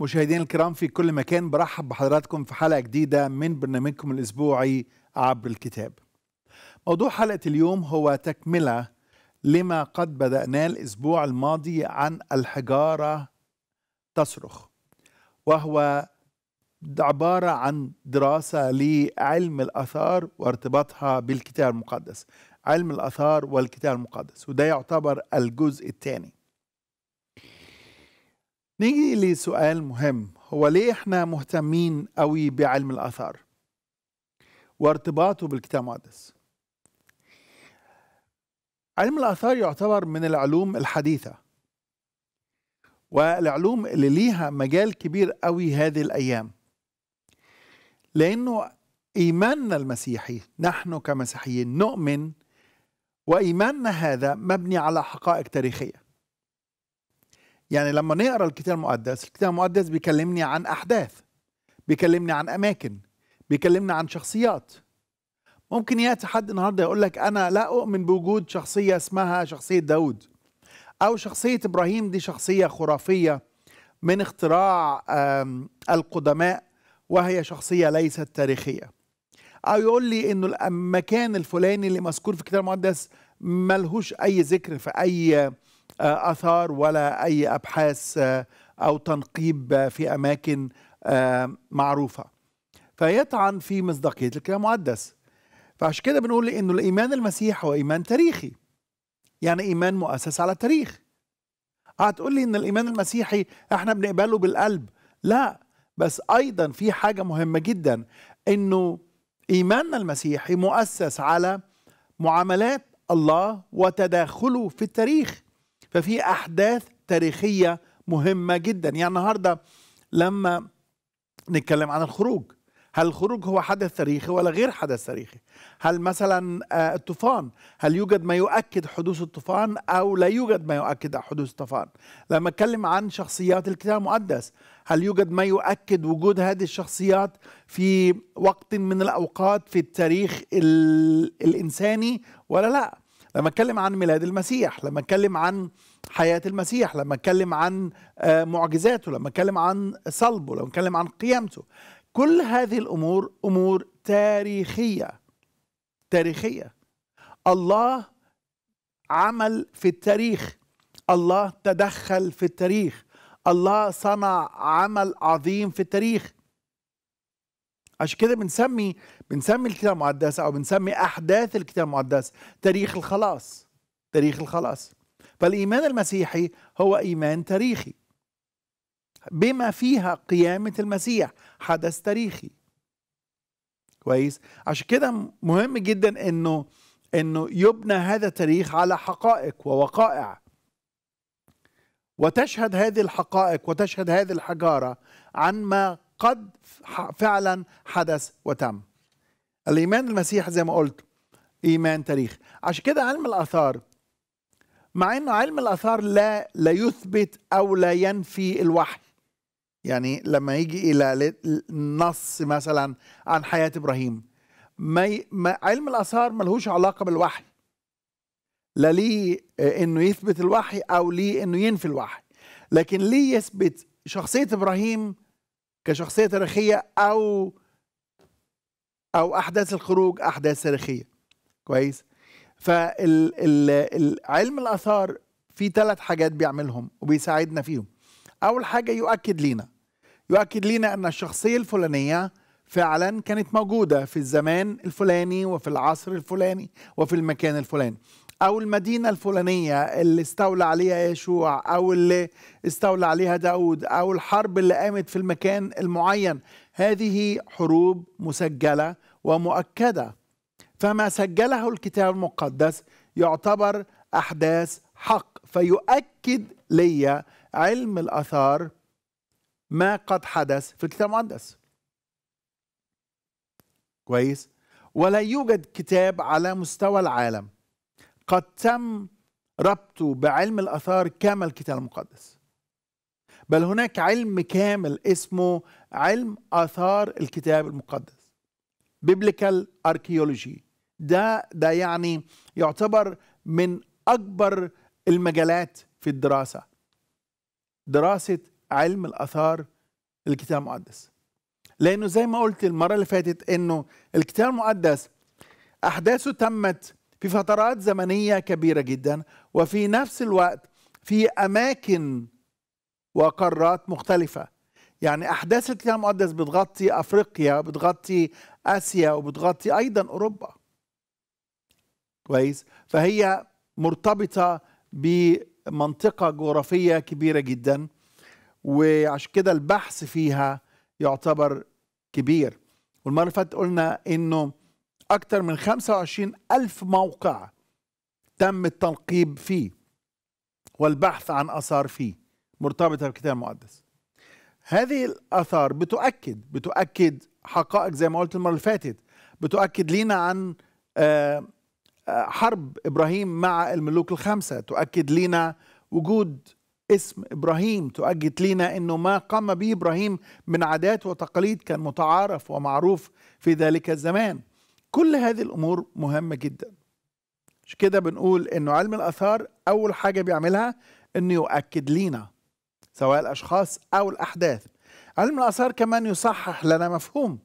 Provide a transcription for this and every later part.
مشاهدينا الكرام في كل مكان برحب بحضراتكم في حلقة جديدة من برنامجكم الأسبوعي عبر الكتاب موضوع حلقة اليوم هو تكملة لما قد بدأناه الأسبوع الماضي عن الحجارة تصرخ وهو عبارة عن دراسة لعلم الأثار وارتباطها بالكتاب المقدس علم الأثار والكتاب المقدس وده يعتبر الجزء الثاني نيجي لسؤال مهم هو ليه احنا مهتمين قوي بعلم الاثار وارتباطه بالكتاب المقدس علم الاثار يعتبر من العلوم الحديثه والعلوم اللي ليها مجال كبير قوي هذه الايام لانه ايماننا المسيحي نحن كمسيحيين نؤمن وايماننا هذا مبني على حقائق تاريخيه يعني لما نقرا الكتاب المقدس الكتاب المقدس بيكلمني عن احداث بيكلمني عن اماكن بيكلمني عن شخصيات ممكن ياتي حد النهارده يقول لك انا لا اؤمن بوجود شخصيه اسمها شخصيه داود او شخصيه ابراهيم دي شخصيه خرافيه من اختراع القدماء وهي شخصيه ليست تاريخيه او يقول لي انه المكان الفلاني اللي مذكور في الكتاب المقدس ملهوش اي ذكر في اي آه، اثار ولا اي ابحاث آه، او تنقيب آه، في اماكن معروفه فيطعن في مصداقيه الكلام المقدس فعشان كده بنقول انه الايمان المسيحي هو ايمان تاريخي يعني ايمان مؤسس على التاريخ هتقول لي ان الايمان المسيحي احنا بنقبله بالقلب لا بس ايضا في حاجه مهمه جدا انه ايماننا المسيحي مؤسس على معاملات الله وتداخله في التاريخ ففي احداث تاريخيه مهمه جدا يعني النهارده لما نتكلم عن الخروج هل الخروج هو حدث تاريخي ولا غير حدث تاريخي هل مثلا آه، الطوفان هل يوجد ما يؤكد حدوث الطوفان او لا يوجد ما يؤكد حدوث الطوفان لما اتكلم عن شخصيات الكتاب المقدس هل يوجد ما يؤكد وجود هذه الشخصيات في وقت من الاوقات في التاريخ الانساني ولا لا لما اتكلم عن ميلاد المسيح لما اتكلم عن حياة المسيح لما اتكلم عن آه، معجزاته لما اتكلم عن صلبه لما اتكلم عن قيامته كل هذه الأمور أمور تاريخية تاريخية الله عمل في التاريخ الله تدخل في التاريخ الله صنع عمل عظيم في التاريخ عشان كده بنسمي بنسمي الكتاب المقدس او بنسمي احداث الكتاب المقدس تاريخ الخلاص تاريخ الخلاص فالايمان المسيحي هو ايمان تاريخي بما فيها قيامه المسيح حدث تاريخي كويس عشان كده مهم جدا انه انه يبنى هذا التاريخ على حقائق ووقائع وتشهد هذه الحقائق وتشهد هذه الحجاره عن ما قد فعلا حدث وتم الايمان المسيح زي ما قلت ايمان تاريخ عشان كده علم الاثار مع انه علم الاثار لا لا يثبت او لا ينفي الوحي يعني لما يجي الى نص مثلا عن حياه ابراهيم ما, ي... ما علم الاثار ملهوش علاقه بالوحي لا ليه آه، انه يثبت الوحي او ليه انه ينفي الوحي لكن ليه يثبت شخصيه ابراهيم كشخصيه تاريخيه او او احداث الخروج احداث تاريخيه كويس فعلم الاثار في ثلاث حاجات بيعملهم وبيساعدنا فيهم اول حاجه يؤكد لينا يؤكد لينا ان الشخصيه الفلانيه فعلا كانت موجوده في الزمان الفلاني وفي العصر الفلاني وفي المكان الفلاني او المدينه الفلانيه اللي استولى عليها يشوع او اللي استولى عليها داود او الحرب اللي قامت في المكان المعين هذه حروب مسجله ومؤكده فما سجله الكتاب المقدس يعتبر احداث حق فيؤكد لي علم الاثار ما قد حدث في الكتاب المقدس كويس ولا يوجد كتاب على مستوى العالم قد تم ربطه بعلم الاثار كما الكتاب المقدس بل هناك علم كامل اسمه علم اثار الكتاب المقدس بيبليكال اركيولوجي ده ده يعني يعتبر من اكبر المجالات في الدراسه دراسه علم الاثار الكتاب المقدس لانه زي ما قلت المره اللي فاتت انه الكتاب المقدس احداثه تمت في فترات زمنيه كبيره جدا وفي نفس الوقت في اماكن وقارات مختلفه يعني احداث الكتاب المقدس بتغطي افريقيا بتغطي اسيا وبتغطي ايضا اوروبا كويس فهي مرتبطه بمنطقه جغرافيه كبيره جدا وعشان كده البحث فيها يعتبر كبير والمره اللي فاتت قلنا انه اكثر من 25 الف موقع تم التنقيب فيه والبحث عن اثار فيه مرتبطه بالكتاب المقدس هذه الاثار بتؤكد بتؤكد حقائق زي ما قلت المره اللي فاتت بتؤكد لينا عن آه، آه، حرب ابراهيم مع الملوك الخمسه تؤكد لينا وجود اسم ابراهيم تؤكد لينا انه ما قام به ابراهيم من عادات وتقاليد كان متعارف ومعروف في ذلك الزمان كل هذه الامور مهمه جدا مش كده بنقول انه علم الاثار اول حاجه بيعملها انه يؤكد لينا سواء الاشخاص او الاحداث علم الآثار كمان يصحح لنا مفهوم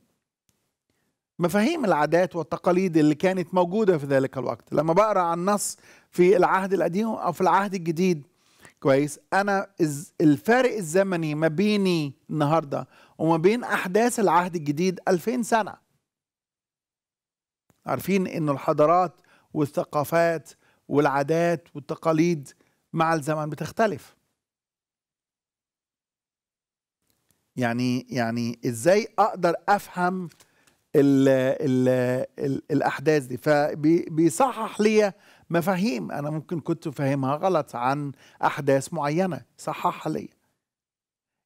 مفاهيم العادات والتقاليد اللي كانت موجودة في ذلك الوقت لما بقرأ عن نص في العهد القديم أو في العهد الجديد كويس أنا الفارق الزمني ما بيني النهاردة وما بين أحداث العهد الجديد 2000 سنة عارفين إن الحضارات والثقافات والعادات والتقاليد مع الزمن بتختلف يعني يعني ازاي اقدر افهم الـ الـ الـ الاحداث دي فبيصحح لي مفاهيم انا ممكن كنت فاهمها غلط عن احداث معينه صححها لي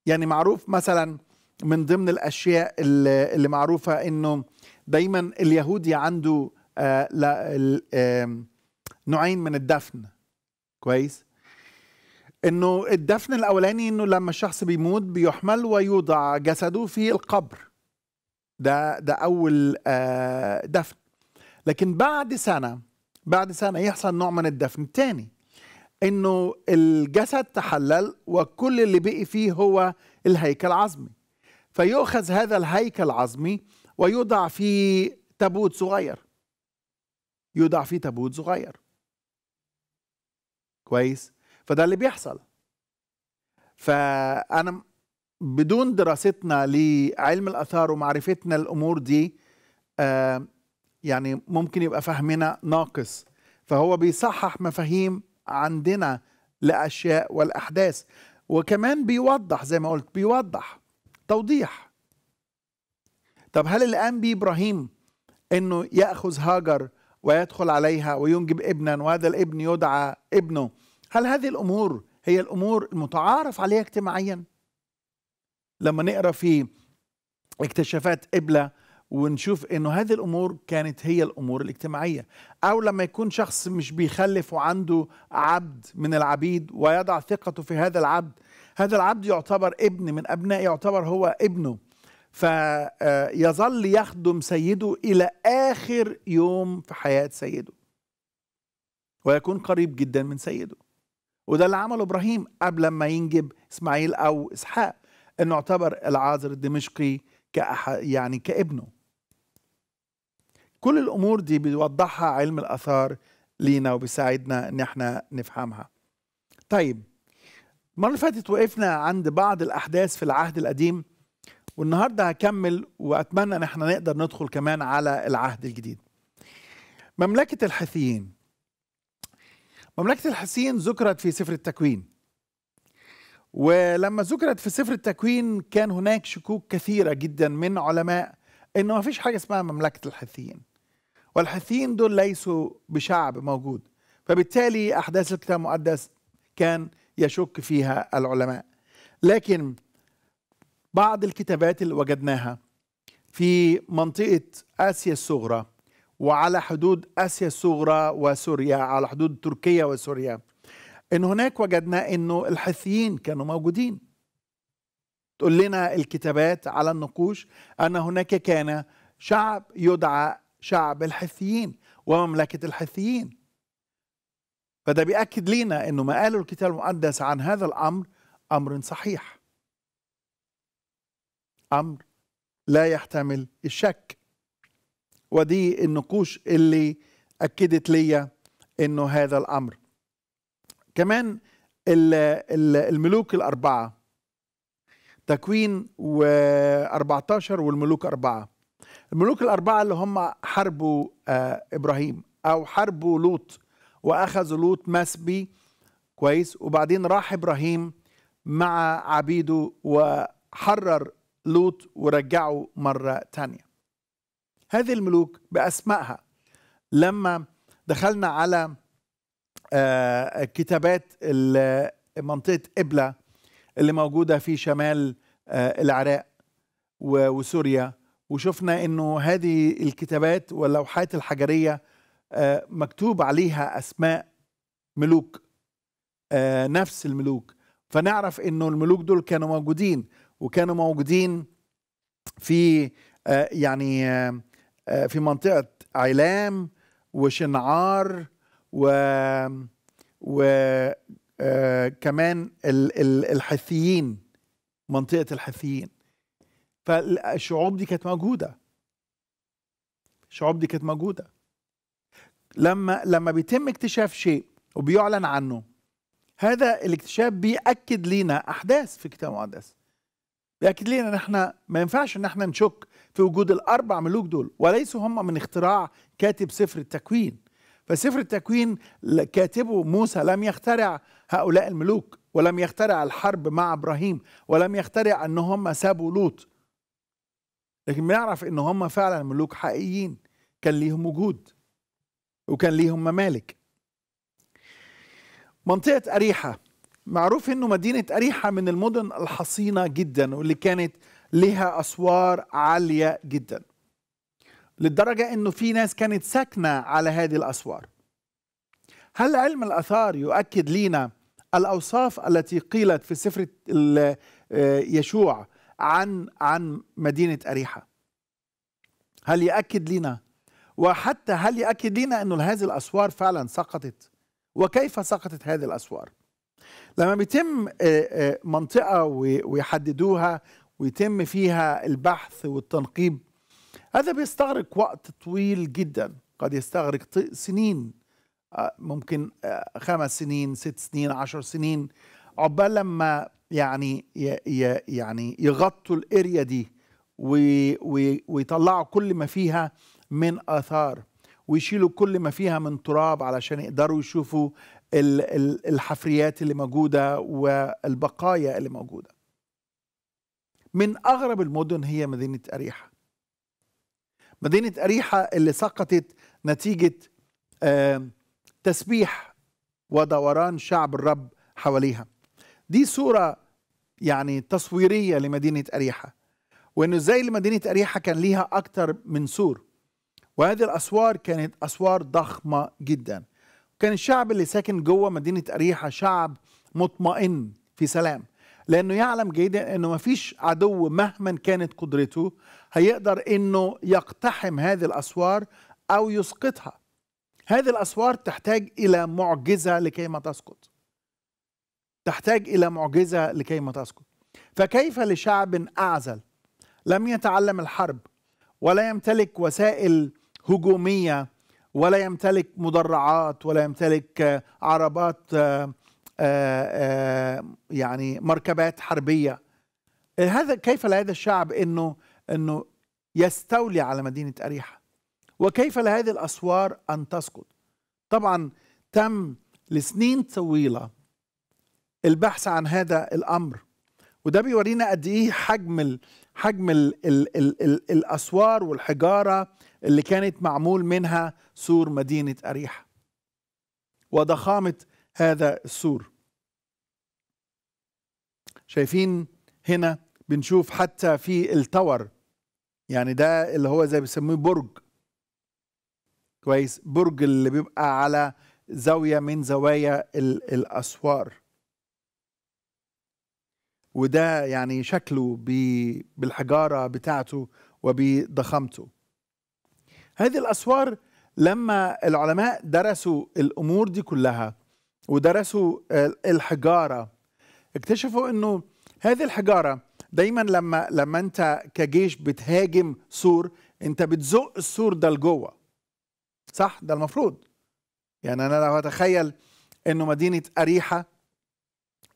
يعني معروف مثلا من ضمن الاشياء اللي, معروفه انه دايما اليهودي عنده آه، نوعين من الدفن كويس انه الدفن الاولاني انه لما الشخص بيموت بيحمل ويوضع جسده في القبر ده ده اول آه، دفن لكن بعد سنه بعد سنه يحصل نوع من الدفن الثاني انه الجسد تحلل وكل اللي بقي فيه هو الهيكل العظمي فيؤخذ هذا الهيكل العظمي ويوضع في تابوت صغير يوضع في تابوت صغير كويس فده اللي بيحصل فأنا بدون دراستنا لعلم الآثار ومعرفتنا الأمور دي آه، يعني ممكن يبقى فهمنا ناقص فهو بيصحح مفاهيم عندنا لأشياء والأحداث وكمان بيوضح زي ما قلت بيوضح توضيح طب هل الآن بإبراهيم أنه يأخذ هاجر ويدخل عليها وينجب ابنا وهذا الابن يدعى ابنه هل هذه الامور هي الامور المتعارف عليها اجتماعيا لما نقرا في اكتشافات ابله ونشوف انه هذه الامور كانت هي الامور الاجتماعيه او لما يكون شخص مش بيخلف وعنده عبد من العبيد ويضع ثقته في هذا العبد هذا العبد يعتبر ابن من ابناء يعتبر هو ابنه فيظل آه، يخدم سيده الى اخر يوم في حياه سيده ويكون قريب جدا من سيده وده اللي عمله ابراهيم قبل ما ينجب اسماعيل او اسحاق انه اعتبر العازر الدمشقي كأح يعني كابنه كل الامور دي بيوضحها علم الاثار لينا وبيساعدنا ان احنا نفهمها طيب المره اللي فاتت وقفنا عند بعض الاحداث في العهد القديم والنهارده هكمل واتمنى ان احنا نقدر ندخل كمان على العهد الجديد مملكه الحثيين مملكة الحسين ذكرت في سفر التكوين ولما ذكرت في سفر التكوين كان هناك شكوك كثيرة جدا من علماء انه ما فيش حاجة اسمها مملكة الحثيين والحثيين دول ليسوا بشعب موجود فبالتالي أحداث الكتاب المقدس كان يشك فيها العلماء لكن بعض الكتابات اللي وجدناها في منطقة آسيا الصغرى وعلى حدود آسيا الصغرى وسوريا على حدود تركيا وسوريا إن هناك وجدنا أنه الحثيين كانوا موجودين تقول لنا الكتابات على النقوش أن هناك كان شعب يدعى شعب الحثيين ومملكة الحثيين فده بيأكد لينا أنه ما قاله الكتاب المقدس عن هذا الأمر أمر صحيح أمر لا يحتمل الشك ودي النقوش اللي اكدت ليا انه هذا الامر كمان الملوك الاربعه تكوين و14 والملوك أربعة الملوك الأربعة اللي هم حاربوا آه، إبراهيم أو حاربوا لوط وأخذوا لوط مسبي كويس وبعدين راح إبراهيم مع عبيده وحرر لوط ورجعه مرة تانية هذه الملوك بأسمائها لما دخلنا على آه، كتابات منطقة إبلة اللي موجودة في شمال آه، العراق وسوريا وشفنا انه هذه الكتابات واللوحات الحجريه آه، مكتوب عليها اسماء ملوك نفس الملوك فنعرف انه الملوك دول كانوا موجودين وكانوا موجودين في يعني آه، في منطقه عيلام وشنعار و و آه، كمان الحثيين منطقه الحثيين فالشعوب دي كانت موجوده الشعوب دي كانت موجوده لما لما بيتم اكتشاف شيء وبيعلن عنه هذا الاكتشاف بيأكد لنا أحداث في الكتاب المقدس بيأكد لنا ان احنا ما ينفعش ان احنا نشك في وجود الاربع ملوك دول وليسوا هم من اختراع كاتب سفر التكوين فسفر التكوين كاتبه موسى لم يخترع هؤلاء الملوك ولم يخترع الحرب مع ابراهيم ولم يخترع ان هم سابوا لوط لكن بنعرف ان هم فعلا ملوك حقيقيين كان ليهم وجود وكان ليهم ممالك منطقه اريحه معروف انه مدينه اريحه من المدن الحصينه جدا واللي كانت لها اسوار عاليه جدا للدرجه انه في ناس كانت ساكنه على هذه الاسوار هل علم الاثار يؤكد لنا الاوصاف التي قيلت في سفر آه، يشوع عن عن مدينه اريحه هل يؤكد لنا وحتى هل يؤكد لنا انه هذه الاسوار فعلا سقطت وكيف سقطت هذه الاسوار لما بيتم آه، آه، منطقه ويحددوها ويتم فيها البحث والتنقيب هذا بيستغرق وقت طويل جدا قد يستغرق سنين آه، ممكن خمس سنين ست سنين عشر سنين عقبال لما يعني يعني يغطوا الاريا دي ويطلعوا كل ما فيها من اثار ويشيلوا كل ما فيها من تراب علشان يقدروا يشوفوا الحفريات اللي موجوده والبقايا اللي موجوده من اغرب المدن هي مدينه اريحه مدينه اريحه اللي سقطت نتيجه تسبيح ودوران شعب الرب حواليها دي صوره يعني تصويريه لمدينه اريحه وانه زي مدينه اريحه كان ليها اكتر من سور وهذه الاسوار كانت اسوار ضخمه جدا كان الشعب اللي ساكن جوه مدينة أريحة شعب مطمئن في سلام لأنه يعلم جيدا أنه ما فيش عدو مهما كانت قدرته هيقدر أنه يقتحم هذه الأسوار أو يسقطها هذه الأسوار تحتاج إلى معجزة لكي ما تسقط تحتاج إلى معجزة لكي ما تسقط فكيف لشعب أعزل لم يتعلم الحرب ولا يمتلك وسائل هجومية ولا يمتلك مدرعات ولا يمتلك آه، عربات آه، آه، يعني مركبات حربيه هذا كيف لهذا الشعب انه انه يستولي على مدينه اريحه وكيف لهذه الاسوار ان تسقط طبعا تم لسنين طويله البحث عن هذا الامر وده بيورينا قد ايه حجم حجم الـ الـ الـ الـ الاسوار والحجاره اللي كانت معمول منها سور مدينة أريحة وضخامة هذا السور شايفين هنا بنشوف حتى في التور يعني ده اللي هو زي بيسموه برج كويس برج اللي بيبقى على زاوية من زوايا الأسوار وده يعني شكله بالحجارة بتاعته وبضخامته هذه الأسوار لما العلماء درسوا الأمور دي كلها ودرسوا الحجارة اكتشفوا أنه هذه الحجارة دايما لما لما أنت كجيش بتهاجم سور أنت بتزق السور ده لجوه صح ده المفروض يعني أنا لو هتخيل أنه مدينة أريحة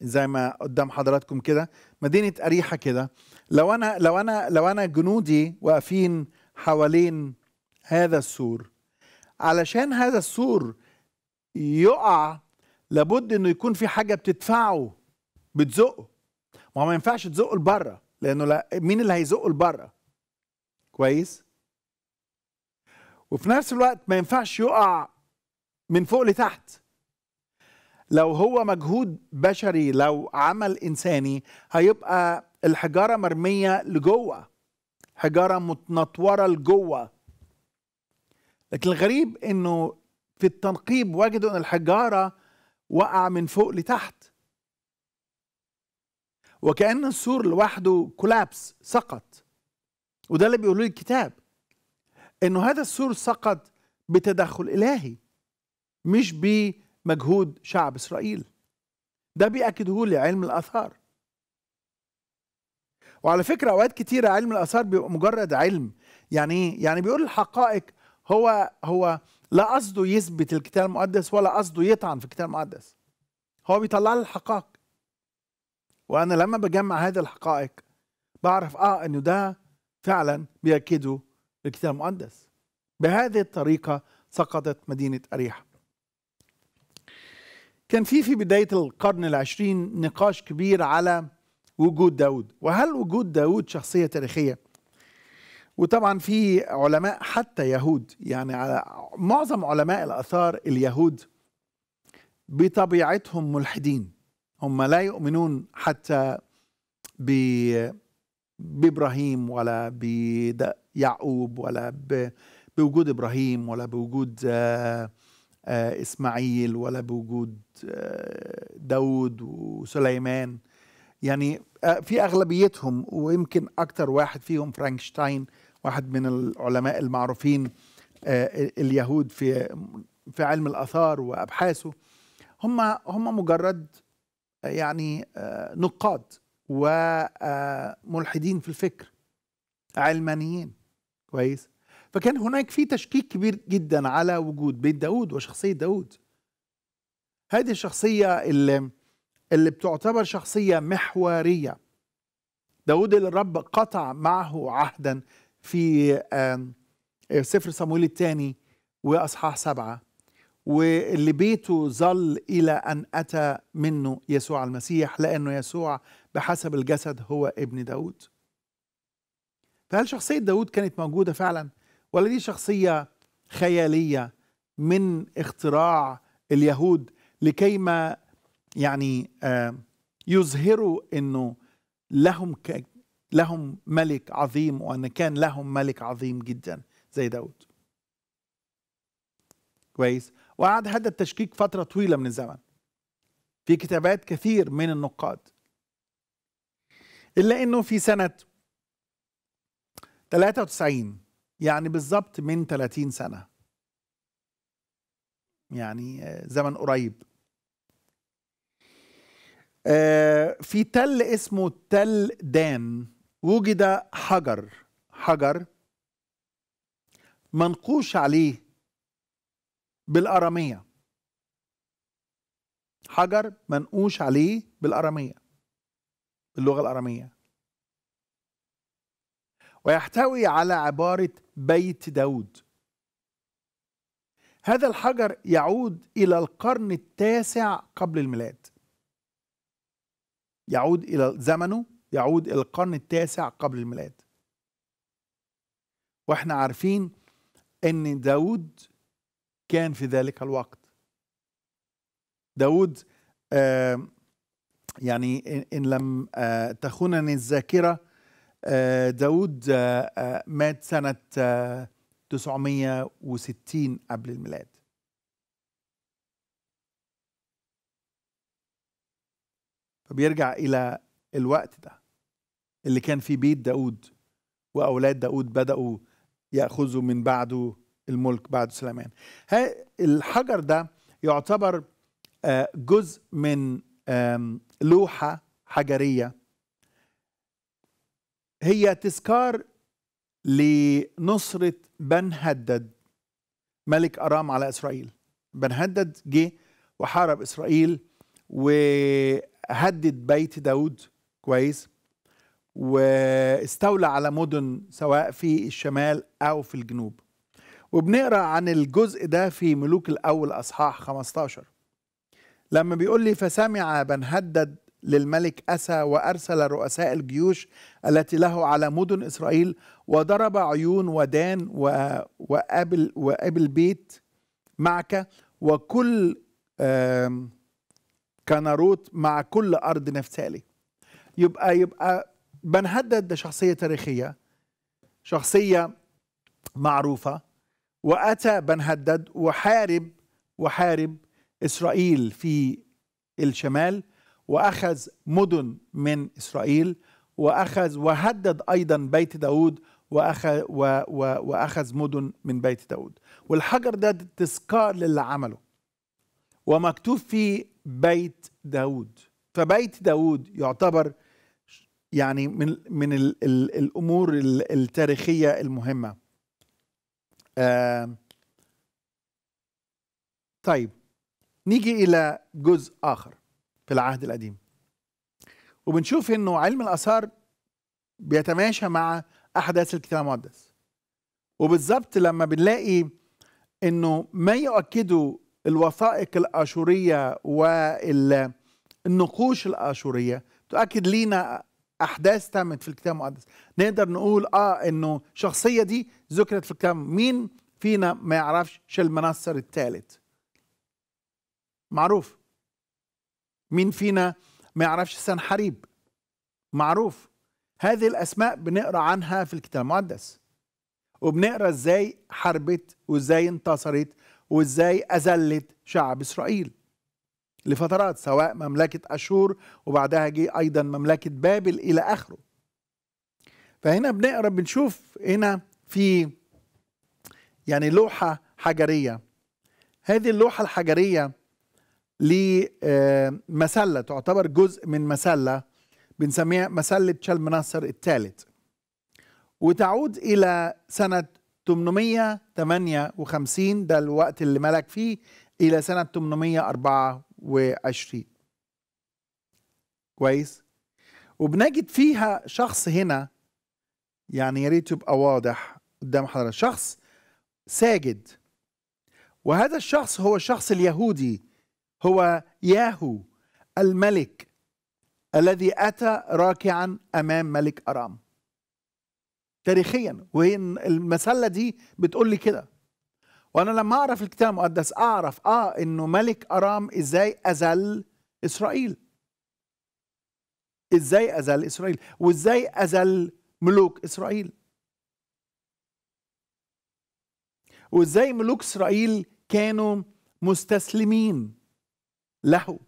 زي ما قدام حضراتكم كده مدينه اريحه كده لو انا لو انا لو انا جنودي واقفين حوالين هذا السور علشان هذا السور يقع لابد انه يكون في حاجه بتدفعه بتزقه ما هو ما ينفعش تزقه لبره لانه لا مين اللي هيزقه لبره كويس وفي نفس الوقت ما ينفعش يقع من فوق لتحت لو هو مجهود بشري لو عمل انساني هيبقى الحجاره مرميه لجوه حجاره متنطوره لجوه لكن الغريب انه في التنقيب وجدوا ان الحجاره وقع من فوق لتحت وكأن السور لوحده كولابس سقط وده اللي بيقولوه الكتاب انه هذا السور سقط بتدخل الهي مش بمجهود شعب اسرائيل ده بيأكده لي علم الاثار وعلى فكرة أوقات كتيرة علم الآثار بيبقى مجرد علم يعني إيه؟ يعني بيقول الحقائق هو هو لا قصده يثبت الكتاب المقدس ولا قصده يطعن في الكتاب المقدس هو بيطلع لي الحقائق وانا لما بجمع هذه الحقائق بعرف اه انه ده فعلا بيأكده الكتاب المقدس بهذه الطريقة سقطت مدينة أريحة كان في في بداية القرن العشرين نقاش كبير على وجود داود وهل وجود داود شخصية تاريخية وطبعا في علماء حتى يهود يعني على معظم علماء الاثار اليهود بطبيعتهم ملحدين هم لا يؤمنون حتى ب بابراهيم ولا بيعقوب ولا بوجود ابراهيم ولا بوجود آه، آه، اسماعيل ولا بوجود آه، داود وسليمان يعني في اغلبيتهم ويمكن اكثر واحد فيهم فرانكشتاين واحد من العلماء المعروفين آه، اليهود في في علم الاثار وابحاثه هم هم مجرد يعني آه، نقاد وملحدين آه، في الفكر علمانيين كويس فكان هناك في تشكيك كبير جدا على وجود بيت داود وشخصيه داود هذه الشخصيه اللي اللي بتعتبر شخصيه محوريه داود اللي الرب قطع معه عهدا في آه، سفر صمويل الثاني واصحاح سبعه واللي بيته ظل الى ان اتى منه يسوع المسيح لانه يسوع بحسب الجسد هو ابن داود فهل شخصيه داود كانت موجوده فعلا ولا دي شخصيه خياليه من اختراع اليهود لكيما يعني يظهروا انه لهم لهم ملك عظيم وأن كان لهم ملك عظيم جدا زي داود كويس وقعد هذا التشكيك فترة طويلة من الزمن في كتابات كثير من النقاد إلا أنه في سنة 93 يعني بالظبط من 30 سنة يعني آه، زمن قريب آه، في تل اسمه تل دان وجد حجر حجر منقوش عليه بالأرامية حجر منقوش عليه بالأرامية باللغة الأرامية ويحتوي على عبارة بيت داود هذا الحجر يعود إلى القرن التاسع قبل الميلاد يعود إلى زمنه يعود إلى القرن التاسع قبل الميلاد واحنا عارفين ان داود كان في ذلك الوقت داود آه يعني إن لم آه تخونني الذاكرة آه داود آه مات سنة آه 960 قبل الميلاد فبيرجع إلى الوقت ده اللي كان في بيت داود وأولاد داود بدأوا يأخذوا من بعده الملك بعد سليمان الحجر ده يعتبر آه، جزء من لوحة حجرية هي تذكار لنصرة بن هدد ملك أرام على إسرائيل بن هدد جه وحارب إسرائيل وهدد بيت داود كويس واستولى على مدن سواء في الشمال أو في الجنوب وبنقرأ عن الجزء ده في ملوك الأول أصحاح 15 لما بيقول لي فسمع بن هدد للملك أسى وأرسل رؤساء الجيوش التي له على مدن إسرائيل وضرب عيون ودان وأبل, وأبل بيت معك وكل كناروت مع كل أرض نفتالي يبقى يبقى بن هدد ده شخصية تاريخية شخصية معروفة وأتى بن هدد وحارب وحارب إسرائيل في الشمال وأخذ مدن من إسرائيل وأخذ وهدد أيضا بيت داود وأخذ, و و وأخذ مدن من بيت داود والحجر ده تذكار للي عمله ومكتوب فيه بيت داود فبيت داود يعتبر يعني من من الـ الـ الامور التاريخيه المهمه آه طيب نيجي الى جزء اخر في العهد القديم وبنشوف انه علم الاثار بيتماشى مع احداث الكتاب المقدس وبالظبط لما بنلاقي انه ما يؤكده الوثائق الاشوريه والنقوش الاشوريه تؤكد لينا احداث تمت في الكتاب المقدس نقدر نقول اه انه الشخصيه دي ذكرت في الكتاب مين فينا ما يعرفش المنصر الثالث معروف مين فينا ما يعرفش سنحريب معروف هذه الاسماء بنقرا عنها في الكتاب المقدس وبنقرا ازاي حاربت وازاي انتصرت وازاي اذلت شعب اسرائيل لفترات سواء مملكة أشور وبعدها جه أيضا مملكة بابل إلى آخره فهنا بنقرا بنشوف هنا في يعني لوحة حجرية هذه اللوحة الحجرية لمسلة آه، تعتبر جزء من مسلة بنسميها مسلة شلمنصر الثالث وتعود إلى سنة 858 ده الوقت اللي ملك فيه إلى سنة 854 وعشرين كويس وبنجد فيها شخص هنا يعني يا ريت يبقى واضح قدام حضرتك شخص ساجد وهذا الشخص هو الشخص اليهودي هو ياهو الملك الذي أتى راكعا أمام ملك أرام تاريخيا وهي المسلة دي بتقول لي كده وانا لما اعرف الكتاب المقدس اعرف اه انه ملك ارام ازاي اذل اسرائيل ازاي اذل اسرائيل وازاي اذل ملوك اسرائيل وازاي ملوك اسرائيل كانوا مستسلمين له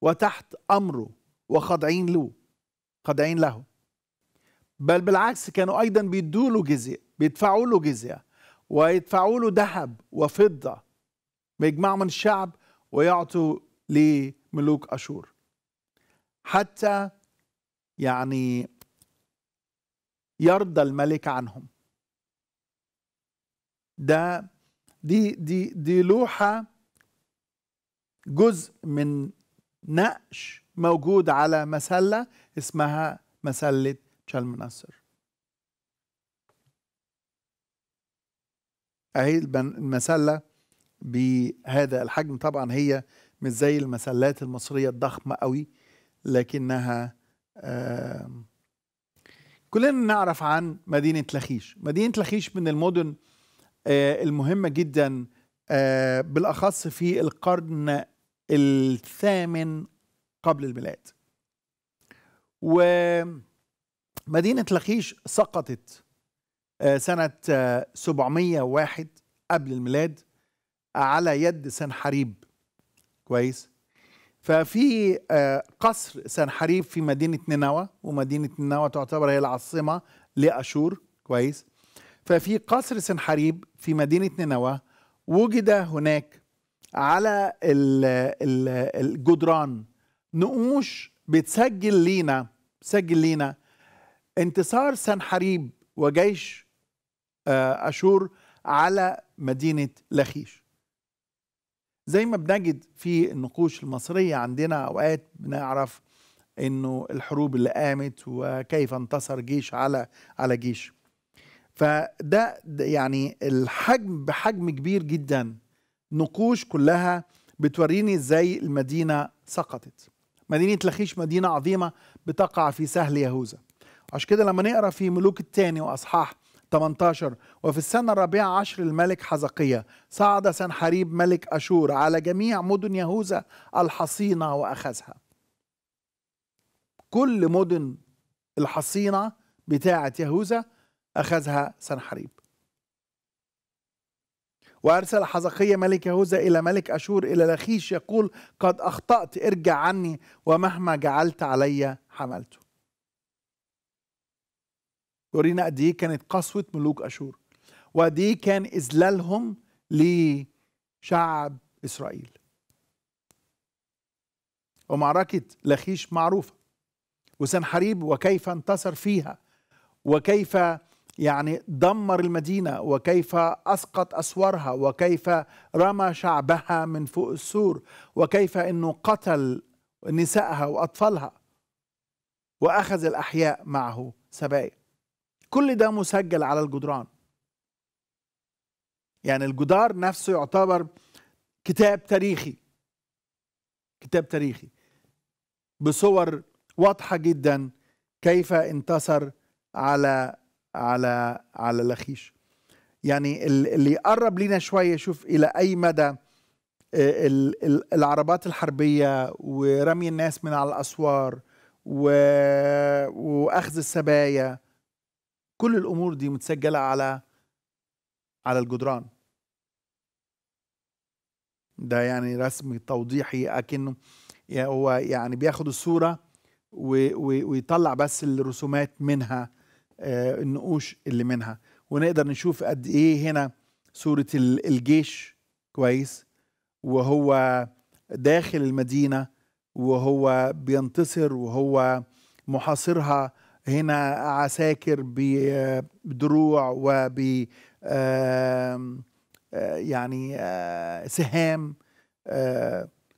وتحت امره وخاضعين له خاضعين له بل بالعكس كانوا ايضا بيدوا له جزيه بيدفعوا له جزيه ويدفعوا له ذهب وفضة ويجمعوا من الشعب ويعطوا لملوك أشور حتى يعني يرضى الملك عنهم ده دي دي دي لوحة جزء من نقش موجود على مسلة اسمها مسلة شلمنصر اهي المسله بهذا الحجم طبعا هي مش زي المسلات المصريه الضخمه قوي لكنها كلنا نعرف عن مدينه لخيش مدينه لخيش من المدن آه، المهمه جدا آه، بالاخص في القرن الثامن قبل الميلاد ومدينه لخيش سقطت آه، سنة 701 آه، قبل الميلاد على يد سنحريب كويس ففي آه، قصر سنحريب في مدينة نينوى ومدينة نينوى تعتبر هي العاصمة لأشور كويس ففي قصر سنحريب في مدينة نينوى وجد هناك على الجدران نقوش بتسجل لينا سجل لينا انتصار سنحريب وجيش آه، أشور على مدينة لخيش زي ما بنجد في النقوش المصرية عندنا أوقات بنعرف أنه الحروب اللي قامت وكيف انتصر جيش على على جيش فده يعني الحجم بحجم كبير جدا نقوش كلها بتوريني ازاي المدينة سقطت مدينة لخيش مدينة عظيمة بتقع في سهل يهوذا عشان كده لما نقرا في ملوك الثاني واصحاح 18 وفي السنة الرابعة عشر الملك حزقية صعد سنحريب ملك أشور على جميع مدن يهوذا الحصينة وأخذها كل مدن الحصينة بتاعة يهوذا أخذها سنحريب وأرسل حزقية ملك يهوذا إلى ملك أشور إلى لخيش يقول قد أخطأت ارجع عني ومهما جعلت علي حملته يورينا قد ايه كانت قسوه ملوك اشور وقد ايه كان اذلالهم لشعب اسرائيل ومعركه لخيش معروفه وسنحريب وكيف انتصر فيها وكيف يعني دمر المدينه وكيف اسقط اسوارها وكيف رمى شعبها من فوق السور وكيف انه قتل نسائها واطفالها واخذ الاحياء معه سبايا كل ده مسجل على الجدران يعني الجدار نفسه يعتبر كتاب تاريخي كتاب تاريخي بصور واضحة جدا كيف انتصر على على على لخيش يعني اللي يقرب لينا شوية يشوف إلى أي مدى آه، العربات الحربية ورمي الناس من على الأسوار وأخذ السبايا كل الامور دي متسجله على على الجدران ده يعني رسم توضيحي اكنه يعني هو يعني بياخد الصوره ويطلع بس الرسومات منها آه، النقوش اللي منها ونقدر نشوف قد ايه هنا صوره الجيش كويس وهو داخل المدينه وهو بينتصر وهو محاصرها هنا عساكر بدروع وب يعني سهام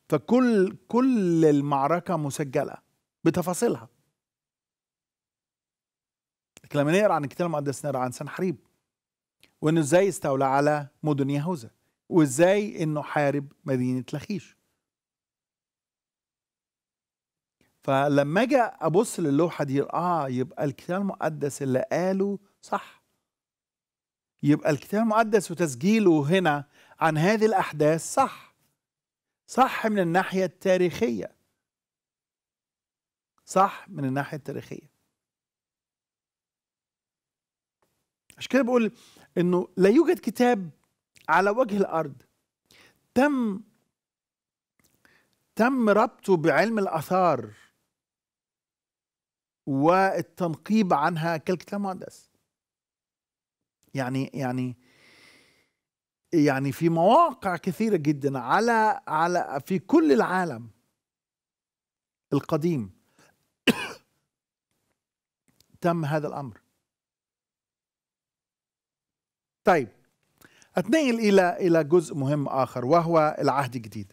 فكل كل المعركة مسجلة بتفاصيلها لكن لما نقرا عن الكتاب المقدس نقرا عن سنحريب وانه ازاي استولى على مدن يهوذا وازاي انه حارب مدينة لخيش فلما اجي ابص للوحه دي اه يبقى الكتاب المقدس اللي قاله صح يبقى الكتاب المقدس وتسجيله هنا عن هذه الاحداث صح صح من الناحيه التاريخيه صح من الناحيه التاريخيه عشان كده بقول انه لا يوجد كتاب على وجه الارض تم تم ربطه بعلم الاثار والتنقيب عنها كالكتاب المقدس يعني يعني يعني في مواقع كثيره جدا على على في كل العالم القديم تم هذا الامر طيب اتنقل الى الى جزء مهم اخر وهو العهد الجديد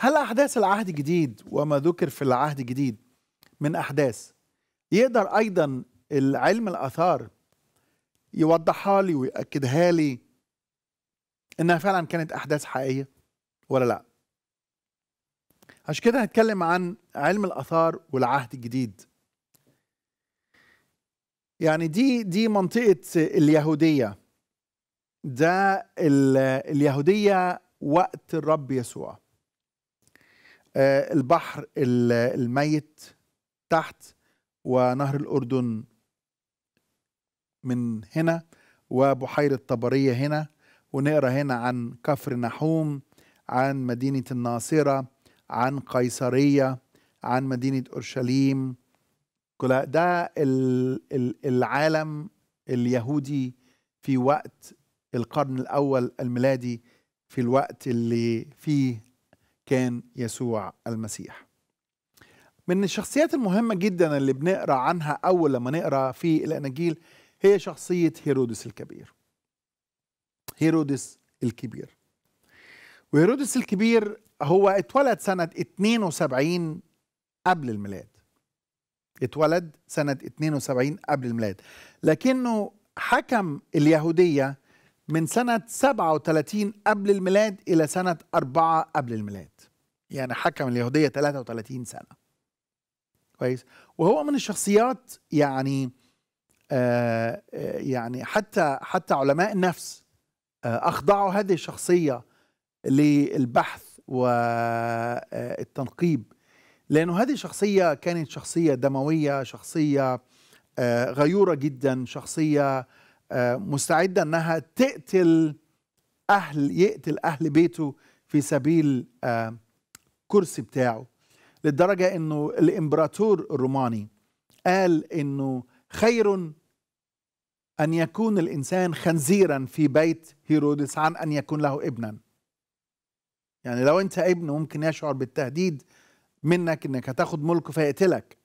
هل احداث العهد الجديد وما ذكر في العهد الجديد من احداث يقدر ايضا علم الاثار يوضحها لي ويأكدها لي انها فعلا كانت احداث حقيقيه ولا لا عشان كده هنتكلم عن علم الاثار والعهد الجديد يعني دي دي منطقه اليهوديه ده اليهوديه وقت الرب يسوع آه، البحر الميت تحت ونهر الأردن من هنا وبحيرة طبرية هنا ونقرأ هنا عن كفر نحوم عن مدينة الناصرة عن قيصرية عن مدينة أورشليم كلها ده العالم اليهودي في وقت القرن الأول الميلادي في الوقت اللي فيه كان يسوع المسيح من الشخصيات المهمة جدا اللي بنقرأ عنها أول لما نقرأ في الأناجيل هي شخصية هيرودس الكبير هيرودس الكبير وهيرودس الكبير هو اتولد سنة 72 قبل الميلاد اتولد سنة 72 قبل الميلاد لكنه حكم اليهودية من سنة 37 قبل الميلاد إلى سنة 4 قبل الميلاد يعني حكم اليهودية 33 سنة كويس وهو من الشخصيات يعني آه،, آه يعني حتى حتى علماء النفس آه اخضعوا هذه الشخصيه للبحث والتنقيب آه، لانه هذه الشخصيه كانت شخصيه دمويه شخصيه آه، غيوره جدا شخصيه مستعده انها تقتل اهل يقتل اهل بيته في سبيل كرسي بتاعه لدرجة أنه الإمبراطور الروماني قال أنه خير أن يكون الإنسان خنزيرا في بيت هيرودس عن أن يكون له ابنا يعني لو أنت ابن ممكن يشعر بالتهديد منك أنك هتاخد ملكه فيقتلك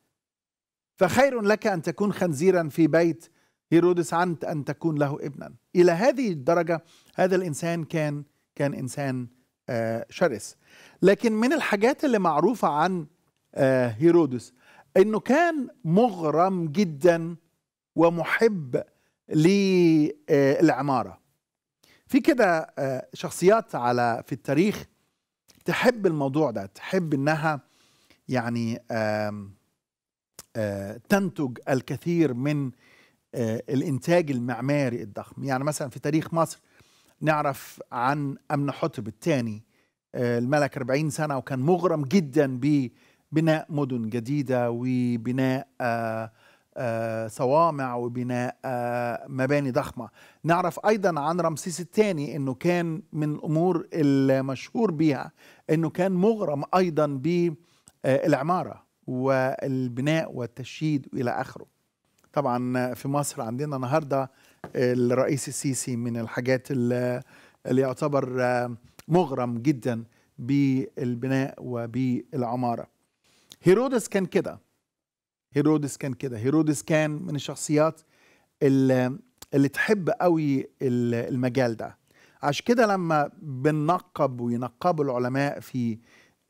فخير لك أن تكون خنزيرا في بيت هيرودس عن أن تكون له ابنا إلى هذه الدرجة هذا الإنسان كان كان إنسان آه، شرس لكن من الحاجات اللي معروفة عن آه، هيرودس انه كان مغرم جدا ومحب للعمارة آه، في كده شخصيات على في التاريخ تحب الموضوع ده تحب انها يعني تنتج الكثير من الانتاج المعماري الضخم يعني مثلا في تاريخ مصر نعرف عن أمن حطب الثاني آه، الملك 40 سنة وكان مغرم جدا ببناء مدن جديدة وبناء آه، آه، صوامع وبناء مباني ضخمة نعرف أيضا عن رمسيس الثاني أنه كان من الأمور المشهور بها أنه كان مغرم أيضا بالعمارة والبناء والتشييد إلى آخره طبعا في مصر عندنا النهارده الرئيس السيسي من الحاجات اللي يعتبر آه، مغرم جدا بالبناء وبالعمارة هيرودس كان كده هيرودس كان كده هيرودس كان من الشخصيات اللي, اللي تحب قوي المجال ده عشان كده لما بننقب وينقبوا العلماء في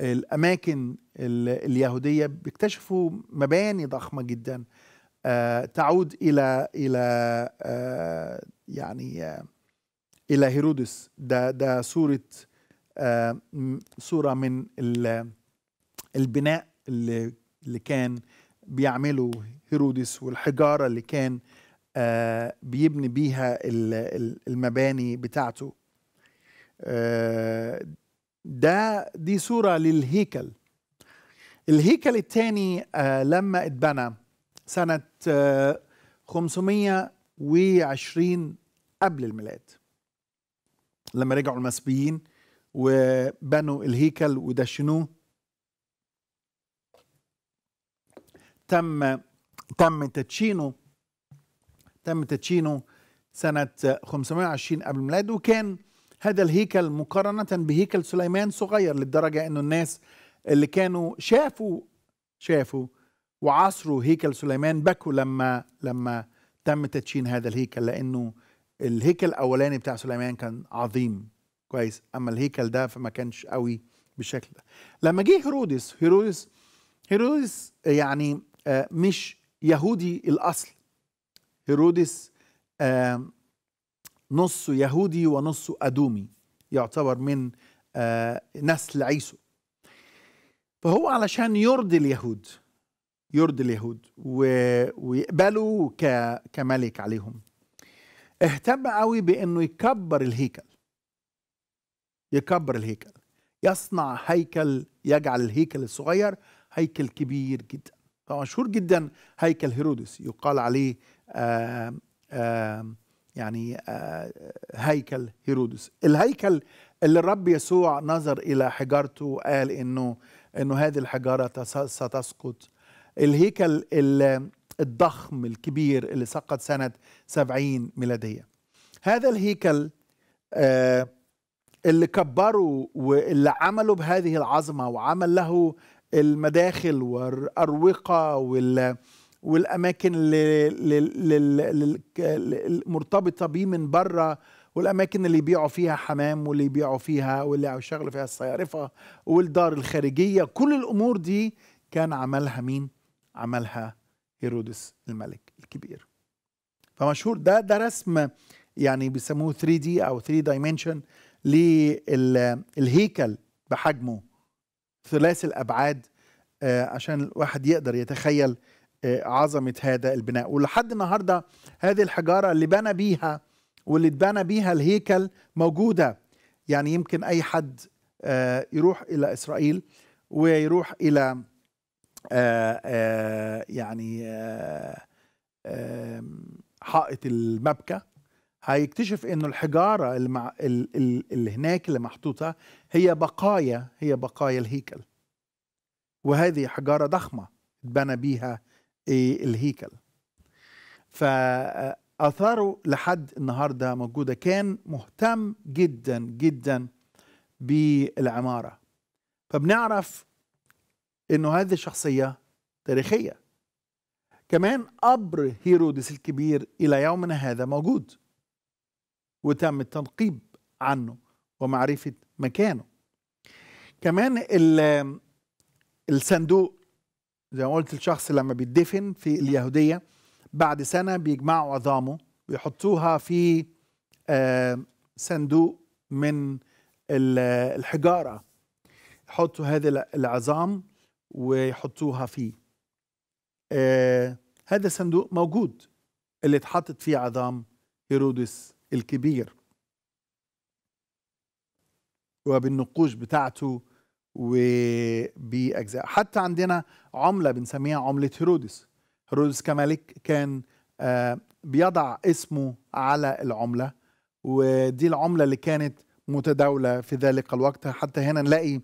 الأماكن اليهودية بيكتشفوا مباني ضخمة جدا آه، تعود الى الى آه، يعني آه، الى هيرودس ده ده صوره صوره من البناء اللي كان بيعمله هيرودس والحجاره اللي كان بيبني بيها المباني بتاعته ده دي صوره للهيكل الهيكل الثاني لما اتبنى سنة 520 آه، قبل الميلاد لما رجعوا المسبيين وبنوا الهيكل ودشنوه تم تم تدشينه تم تدشينه سنة 520 آه، قبل الميلاد وكان هذا الهيكل مقارنة بهيكل سليمان صغير للدرجة انه الناس اللي كانوا شافوا شافوا وعصروا هيكل سليمان بكوا لما لما تم تدشين هذا الهيكل لانه الهيكل الاولاني بتاع سليمان كان عظيم كويس اما الهيكل ده فما كانش قوي بالشكل ده لما جه هيرودس هيرودس هيرودس يعني آه، مش يهودي الاصل هيرودس نصه يهودي ونصه ادومي يعتبر من آه، نسل عيسو فهو علشان يرضي اليهود يرضي اليهود و... ك... كملك عليهم اهتم قوي بانه يكبر الهيكل يكبر الهيكل يصنع هيكل يجعل الهيكل الصغير هيكل كبير جدا مشهور جدا هيكل هيرودس يقال عليه آآ آه، آآ آه، يعني آآ آه، هيكل هيرودس الهيكل اللي الرب يسوع نظر الى حجارته وقال انه انه هذه الحجاره ستسقط الهيكل الضخم الكبير اللي سقط سنة 70 ميلادية هذا الهيكل آه، اللي كبروا واللي عملوا بهذه العظمة وعمل له المداخل والأروقة وال والأماكن المرتبطة بيه من بره والاماكن اللي يبيعوا فيها حمام واللي يبيعوا فيها واللي يشغلوا فيها الصيارفه والدار الخارجيه كل الامور دي كان عملها مين عملها هيرودس الملك الكبير فمشهور ده ده رسم يعني بيسموه 3 دي او 3 دايمنشن للهيكل بحجمه ثلاثي الابعاد آه، عشان الواحد يقدر يتخيل آه، عظمه هذا البناء ولحد النهارده هذه الحجاره اللي بنى بيها واللي اتبنى بيها الهيكل موجوده يعني يمكن اي حد آه، يروح الى اسرائيل ويروح الى آه، آه، يعني آه، حائط المبكى هيكتشف انه الحجاره اللي, مع اللي هناك اللي محطوطه هي بقايا هي بقايا الهيكل وهذه حجاره ضخمه اتبنى بيها إيه، الهيكل فاثاره لحد النهارده موجوده كان مهتم جدا جدا بالعماره فبنعرف انه هذه الشخصيه تاريخيه كمان قبر هيرودس الكبير الى يومنا هذا موجود وتم التنقيب عنه ومعرفه مكانه كمان الصندوق زي ما قلت الشخص لما بيدفن في اليهوديه بعد سنه بيجمعوا عظامه ويحطوها في صندوق من الحجاره يحطوا هذه العظام ويحطوها فيه آه هذا صندوق موجود اللي اتحطت فيه عظام هيرودس الكبير وبالنقوش بتاعته وبأجزاء حتى عندنا عملة بنسميها عملة هيرودس هيرودس كملك كان آه بيضع اسمه على العملة ودي العملة اللي كانت متداولة في ذلك الوقت حتى هنا نلاقي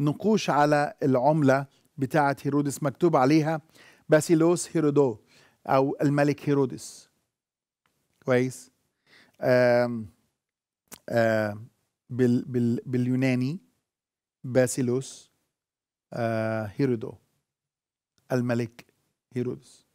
نقوش على العملة بتاعة هيرودس مكتوب عليها باسيلوس هيرودو أو الملك هيرودس كويس آم آم بال بال باليوناني باسيلوس هيرودو الملك هيرودس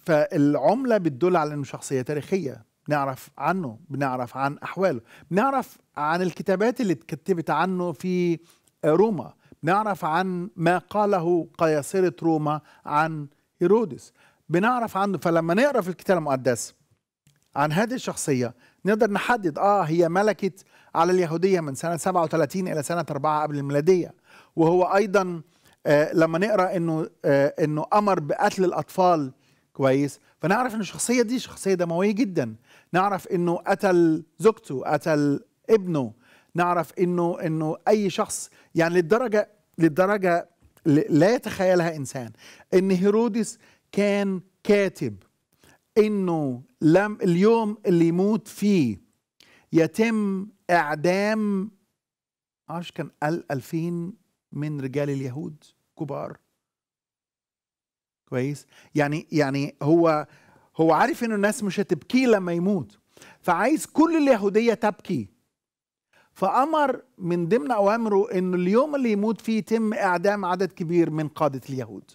فالعملة بتدل على أنه شخصية تاريخية بنعرف عنه بنعرف عن أحواله بنعرف عن الكتابات اللي اتكتبت عنه في روما بنعرف عن ما قاله قياصرة روما عن هيرودس بنعرف عنه فلما نقرا في الكتاب المقدس عن هذه الشخصية نقدر نحدد اه هي ملكت على اليهودية من سنة 37 إلى سنة 4 قبل الميلادية وهو أيضا آه لما نقرا انه آه انه امر بقتل الاطفال كويس فنعرف ان الشخصيه دي شخصيه دمويه جدا نعرف انه قتل زوجته قتل ابنه نعرف انه انه اي شخص يعني للدرجه للدرجه لا يتخيلها انسان ان هيرودس كان كاتب انه لم اليوم اللي يموت فيه يتم اعدام معرفش كان قال 2000 من رجال اليهود كبار كويس يعني يعني هو هو عارف انه الناس مش هتبكي لما يموت فعايز كل اليهودية تبكي فأمر من ضمن أوامره أنه اليوم اللي يموت فيه يتم إعدام عدد كبير من قادة اليهود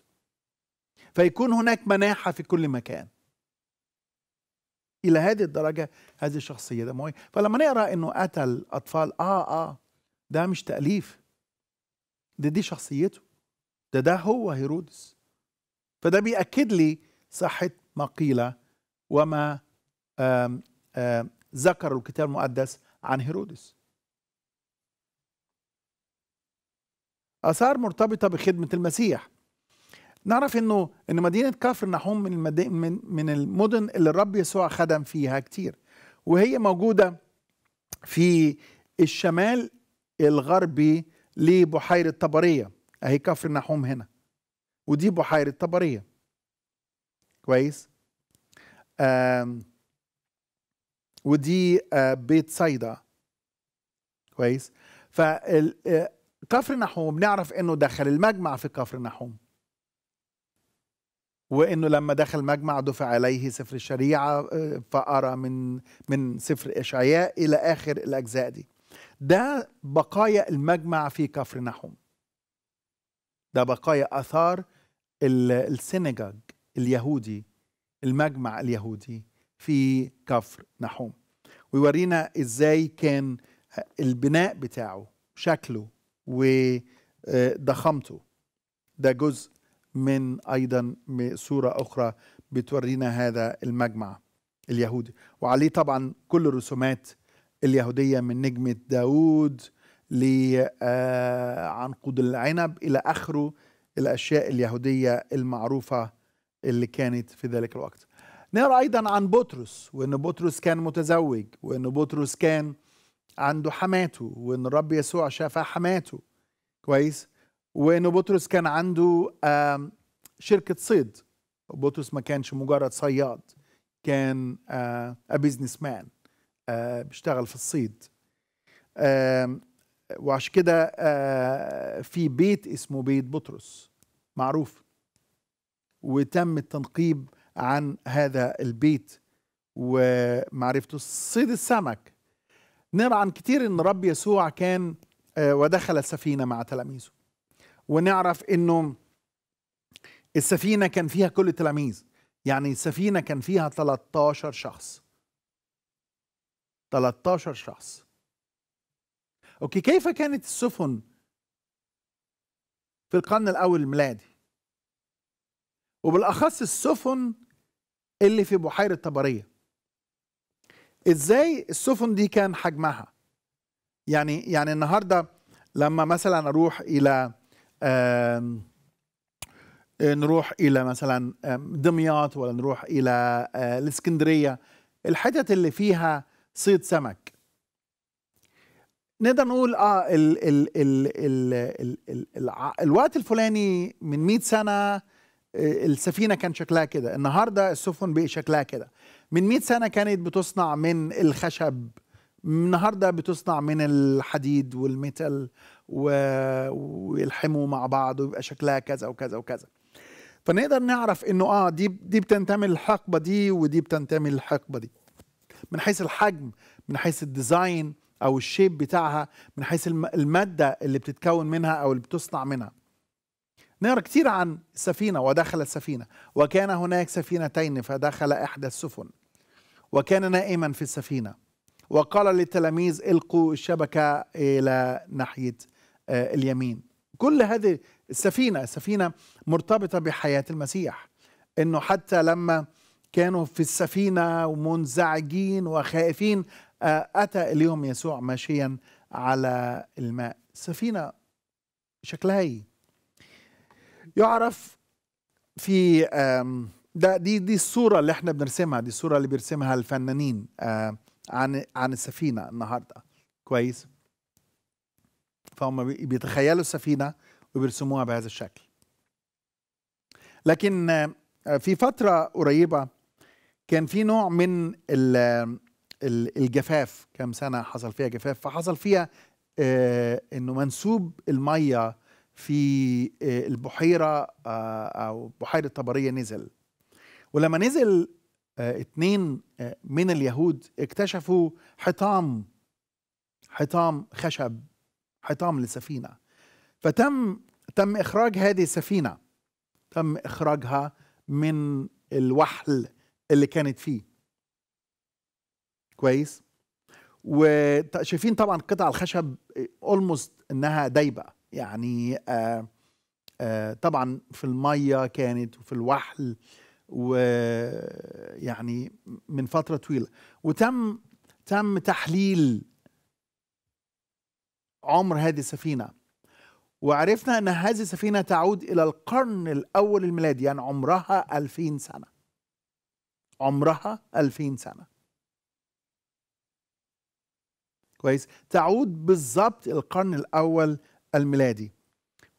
فيكون هناك مناحة في كل مكان إلى هذه الدرجة هذه الشخصية دموية فلما نقرأ أنه قتل أطفال آه آه ده مش تأليف ده دي شخصيته ده ده هو هيرودس فده بيأكد لي صحة ما قيل وما ذكر الكتاب المقدس عن هيرودس آثار مرتبطة بخدمة المسيح نعرف انه ان مدينه كفر نحوم من من من المدن اللي الرب يسوع خدم فيها كتير وهي موجوده في الشمال الغربي لبحيره طبريه اهي كفر نحوم هنا ودي بحيره طبريه كويس ودي آه، بيت صيدا كويس فكفر آه، نحوم بنعرف انه دخل المجمع في كفر نحوم وانه لما دخل المجمع دفع عليه سفر الشريعه آه، فارى من من سفر اشعياء الى اخر الاجزاء دي ده بقايا المجمع في كفر نحوم ده بقايا اثار السينجاج اليهودي المجمع اليهودي في كفر نحوم ويورينا ازاي كان البناء بتاعه شكله وضخامته ده جزء من ايضا صوره اخرى بتورينا هذا المجمع اليهودي وعليه طبعا كل الرسومات اليهوديه من نجمه داوود لعنقود آه، العنب الى اخره الاشياء اليهوديه المعروفه اللي كانت في ذلك الوقت نرى أيضا عن بطرس وأن بطرس كان متزوج وأن بطرس كان عنده حماته وأن الرب يسوع شاف حماته كويس وأن بطرس كان عنده شركة صيد بطرس ما كانش مجرد صياد كان بيزنس آه، مان آه، بيشتغل في الصيد وعشان كده آه، في بيت اسمه بيت بطرس معروف وتم التنقيب عن هذا البيت ومعرفته صيد السمك نرى عن كتير ان رب يسوع كان آه، ودخل السفينه مع تلاميذه ونعرف انه السفينه كان فيها كل التلاميذ يعني السفينه كان فيها 13 شخص 13 شخص اوكي كيف كانت السفن في القرن الاول الميلادي وبالاخص السفن اللي في بحيره طبريه ازاي السفن دي كان حجمها يعني يعني النهارده لما مثلا اروح الى نروح الى مثلا دمياط ولا نروح الى الاسكندريه الحتت اللي فيها صيد سمك نقدر نقول اه الـ الـ الـ الـ الـ الـ الـ الوقت الفلاني من 100 سنه السفينه كان شكلها كده النهارده السفن بقى شكلها كده من 100 سنه كانت بتصنع من الخشب النهارده بتصنع من الحديد والميتال ويلحموا مع بعض ويبقى شكلها كذا وكذا وكذا فنقدر نعرف انه اه دي دي بتنتمي للحقبه دي ودي بتنتمي للحقبه دي من حيث الحجم من حيث الديزاين او الشيب بتاعها من حيث الماده اللي بتتكون منها او اللي بتصنع منها نقرا كثير عن سفينه ودخل السفينه وكان هناك سفينتين فدخل احدى السفن وكان نائما في السفينه وقال للتلاميذ القوا الشبكه الى ناحيه آه، اليمين كل هذه السفينه السفينه مرتبطه بحياه المسيح انه حتى لما كانوا في السفينه ومنزعجين وخائفين آه، اتى اليهم يسوع ماشيا على الماء سفينه شكلها ايه يعرف في ده دي دي الصوره اللي احنا بنرسمها دي الصوره اللي بيرسمها الفنانين عن عن السفينه النهارده كويس فهم بيتخيلوا السفينه وبيرسموها بهذا الشكل لكن في فتره قريبه كان في نوع من الجفاف كم سنه حصل فيها جفاف فحصل فيها آه، انه منسوب الميه في آه، البحيرة آه، أو بحيرة طبرية نزل ولما نزل آه، اتنين من اليهود اكتشفوا حطام حطام خشب حطام لسفينة فتم تم إخراج هذه السفينة تم إخراجها من الوحل اللي كانت فيه كويس وشايفين طبعا قطع الخشب اولموست انها دايبه يعني آآ آه، آآ آه، طبعا في المية كانت وفي الوحل ويعني من فترة طويلة وتم تم تحليل عمر هذه السفينة وعرفنا أن هذه السفينة تعود إلى القرن الأول الميلادي يعني عمرها ألفين سنة عمرها ألفين سنة كويس تعود بالظبط القرن الأول الميلادي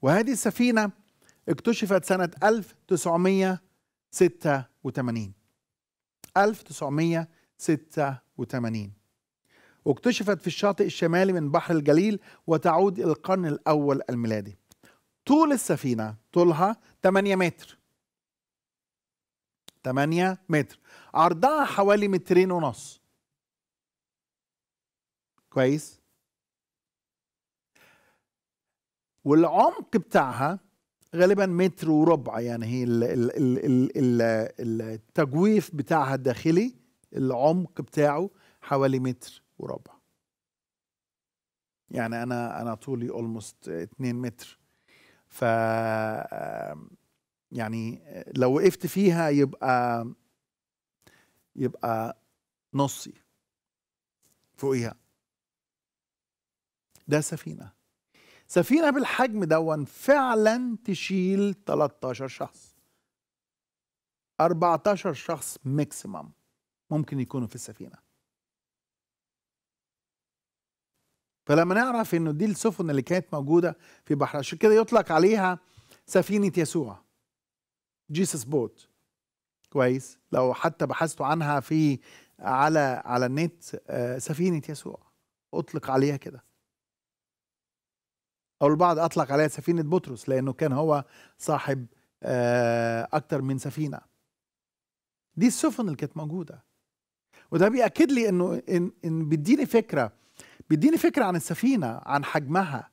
وهذه السفينة اكتشفت سنة 1986 1986 واكتشفت في الشاطئ الشمالي من بحر الجليل وتعود إلى القرن الأول الميلادي طول السفينة طولها 8 متر 8 متر عرضها حوالي مترين ونص كويس والعمق بتاعها غالبا متر وربع يعني هي التجويف بتاعها الداخلي العمق بتاعه حوالي متر وربع يعني انا انا طولي اولموست 2 متر ف يعني لو وقفت فيها يبقى يبقى نصي فوقيها ده سفينه سفينه بالحجم دون فعلا تشيل 13 شخص 14 شخص ماكسيمم ممكن يكونوا في السفينه فلما نعرف انه دي السفن اللي كانت موجوده في بحر عشان كده يطلق عليها سفينه يسوع جيسس بوت كويس لو حتى بحثتوا عنها في على على النت آه، سفينه يسوع اطلق عليها كده أو البعض أطلق عليها سفينة بطرس لأنه كان هو صاحب آه، أكثر من سفينة دي السفن اللي كانت موجودة وده بيأكد لي أنه إن, إن بيديني فكرة بيديني فكرة عن السفينة عن حجمها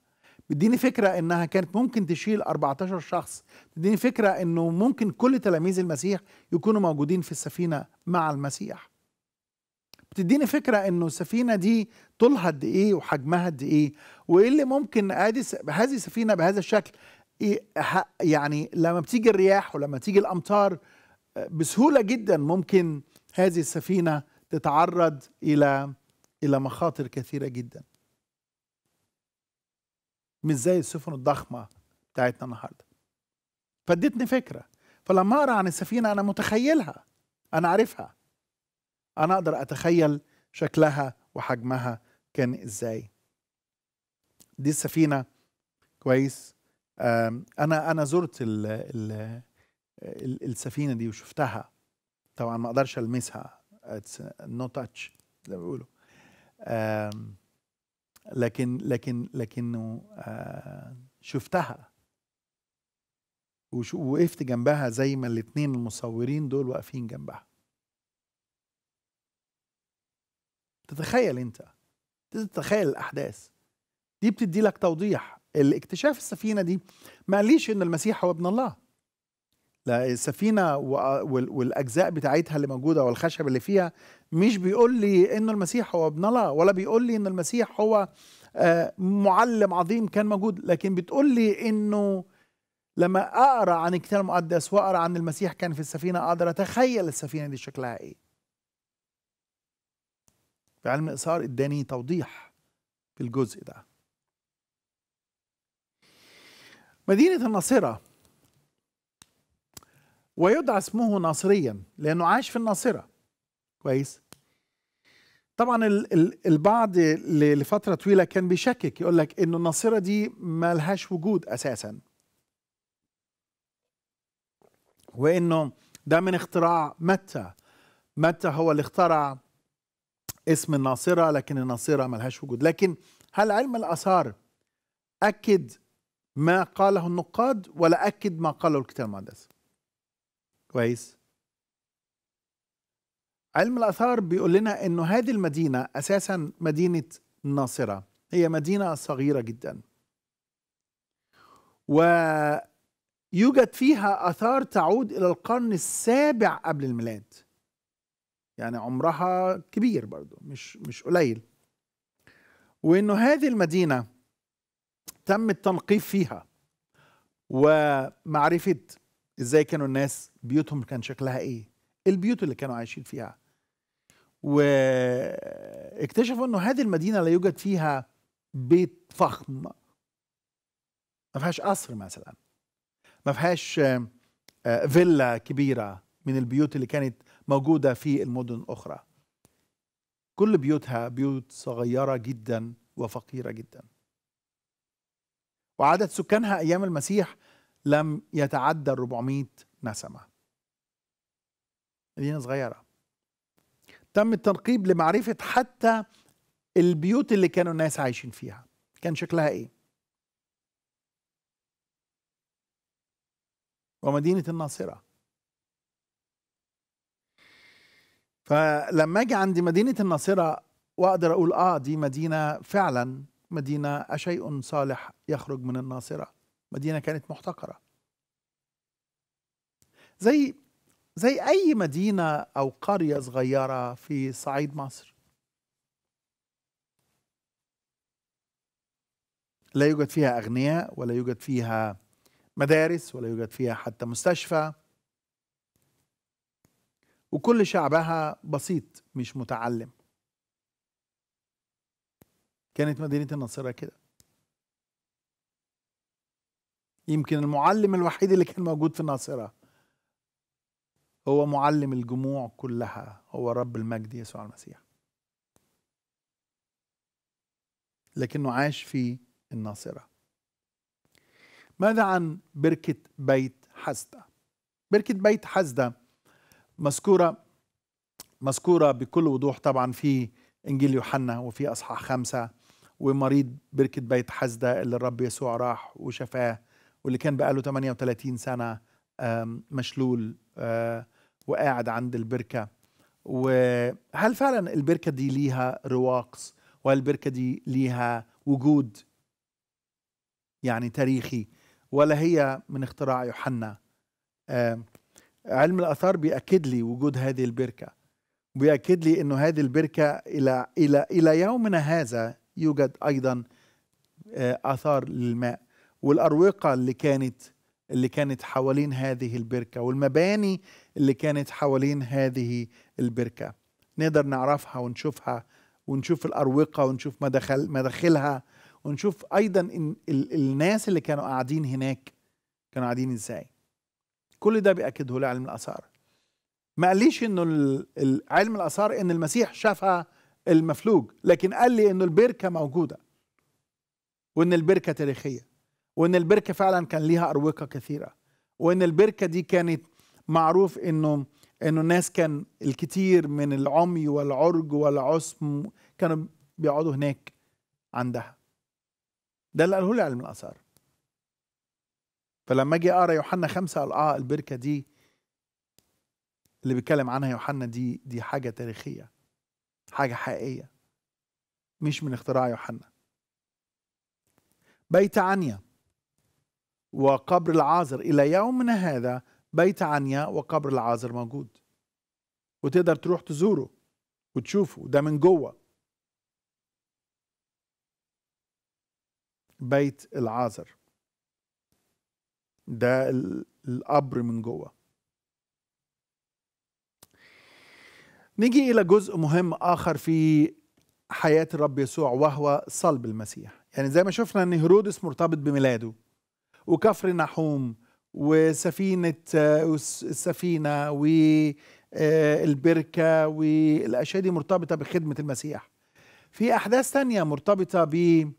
بيديني فكرة إنها كانت ممكن تشيل 14 شخص بيديني فكرة إنه ممكن كل تلاميذ المسيح يكونوا موجودين في السفينة مع المسيح تديني فكره انه السفينه دي طولها قد ايه وحجمها قد ايه وايه اللي ممكن هذه هذه السفينه بهذا الشكل إيه، يعني لما بتيجي الرياح ولما تيجي الامطار بسهوله جدا ممكن هذه السفينه تتعرض الى الى مخاطر كثيره جدا مش زي السفن الضخمه بتاعتنا النهارده فديتني فكره فلما اقرا عن السفينه انا متخيلها انا عارفها أنا أقدر أتخيل شكلها وحجمها كان إزاي دي السفينة كويس أنا أنا زرت الـ الـ السفينة دي وشفتها طبعا ما أقدرش ألمسها نو تاتش زي ما بيقولوا لكن لكن لكنه شفتها ووقفت جنبها زي ما الاتنين المصورين دول واقفين جنبها تتخيل انت تتخيل الاحداث دي بتدي لك توضيح الاكتشاف السفينه دي ما قاليش ان المسيح هو ابن الله لا السفينه والاجزاء بتاعتها اللي موجوده والخشب اللي فيها مش بيقول لي انه المسيح هو ابن الله ولا بيقول لي ان المسيح هو آه، معلم عظيم كان موجود لكن بتقول لي انه لما اقرا عن الكتاب المقدس واقرا عن المسيح كان في السفينه اقدر اتخيل السفينه دي شكلها ايه في علم الإثار اداني توضيح في الجزء ده مدينة الناصرة ويدعى اسمه ناصريا لأنه عاش في الناصرة كويس طبعا البعض لفترة طويلة كان بيشكك يقول لك إنه الناصرة دي مالهاش وجود أساسا وإنه ده من اختراع متى متى هو اللي اخترع اسم الناصره لكن الناصره لهاش وجود لكن هل علم الاثار اكد ما قاله النقاد ولا اكد ما قاله الكتاب المقدس كويس علم الاثار بيقول لنا انه هذه المدينه اساسا مدينه الناصره هي مدينه صغيره جدا ويوجد فيها اثار تعود الى القرن السابع قبل الميلاد يعني عمرها كبير برضو مش مش قليل وانه هذه المدينه تم التنقيب فيها ومعرفه ازاي كانوا الناس بيوتهم كان شكلها ايه البيوت اللي كانوا عايشين فيها واكتشفوا انه هذه المدينه لا يوجد فيها بيت فخم ما فيهاش قصر مثلا ما فيهاش آه، فيلا كبيره من البيوت اللي كانت موجودة في المدن الأخرى كل بيوتها بيوت صغيرة جدا وفقيرة جدا وعدد سكانها أيام المسيح لم يتعدى 400 نسمة مدينة صغيرة تم التنقيب لمعرفة حتى البيوت اللي كانوا الناس عايشين فيها كان شكلها ايه ومدينة الناصرة فلما اجي عندي مدينه الناصره واقدر اقول اه دي مدينه فعلا مدينه اشيء صالح يخرج من الناصره مدينه كانت محتقره زي زي اي مدينه او قريه صغيره في صعيد مصر لا يوجد فيها اغنياء ولا يوجد فيها مدارس ولا يوجد فيها حتى مستشفى وكل شعبها بسيط مش متعلم كانت مدينة الناصرة كده يمكن المعلم الوحيد اللي كان موجود في الناصرة هو معلم الجموع كلها هو رب المجد يسوع المسيح لكنه عاش في الناصرة ماذا عن بركة بيت حسدة بركة بيت حسدة مذكورة مذكورة بكل وضوح طبعا في إنجيل يوحنا وفي أصحاح خمسة ومريض بركة بيت حزدة اللي الرب يسوع راح وشفاه واللي كان بقاله 38 سنة مشلول آه، وقاعد عند البركة وهل فعلا البركة دي ليها رواقص وهل البركة دي ليها وجود يعني تاريخي ولا هي من اختراع يوحنا علم الاثار بياكد لي وجود هذه البركه بياكد لي انه هذه البركه الى الى الى يومنا هذا يوجد ايضا آه، اثار للماء والاروقه اللي كانت اللي كانت حوالين هذه البركه والمباني اللي كانت حوالين هذه البركه نقدر نعرفها ونشوفها ونشوف الاروقه ونشوف مداخل مداخلها ونشوف ايضا الناس اللي كانوا قاعدين هناك كانوا قاعدين ازاي كل ده بيأكده لي علم الآثار ما قاليش انه علم الآثار ان المسيح شفى المفلوج لكن قال لي انه البركة موجودة وان البركة تاريخية وان البركة فعلا كان ليها أروقة كثيرة وان البركة دي كانت معروف انه انه الناس كان الكثير من العمي والعرج والعصم كانوا بيقعدوا هناك عندها ده اللي قاله لي علم الآثار فلما اجي اقرا يوحنا خمسة اه البركه دي اللي بيتكلم عنها يوحنا دي دي حاجه تاريخيه حاجه حقيقيه مش من اختراع يوحنا بيت عنيا وقبر العازر الى يومنا هذا بيت عنيا وقبر العازر موجود وتقدر تروح تزوره وتشوفه ده من جوه بيت العازر ده القبر من جوه نيجي الى جزء مهم اخر في حياه الرب يسوع وهو صلب المسيح يعني زي ما شفنا ان هيرودس مرتبط بميلاده وكفر نحوم وسفينه السفينه والبركه آه، والاشياء دي مرتبطه بخدمه المسيح في احداث تانية مرتبطه بموت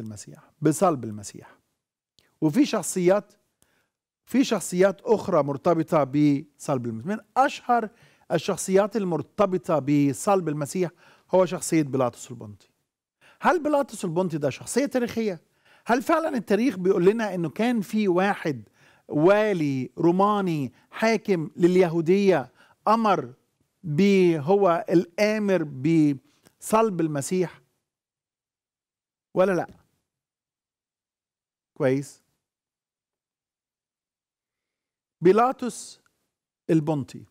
المسيح بصلب المسيح وفي شخصيات في شخصيات أخرى مرتبطة بصلب المسيح من أشهر الشخصيات المرتبطة بصلب المسيح هو شخصية بيلاطس البنطي هل بيلاطس البنطي ده شخصية تاريخية؟ هل فعلا التاريخ بيقول لنا أنه كان في واحد والي روماني حاكم لليهودية أمر هو الآمر بصلب المسيح ولا لا كويس بيلاطس البنطي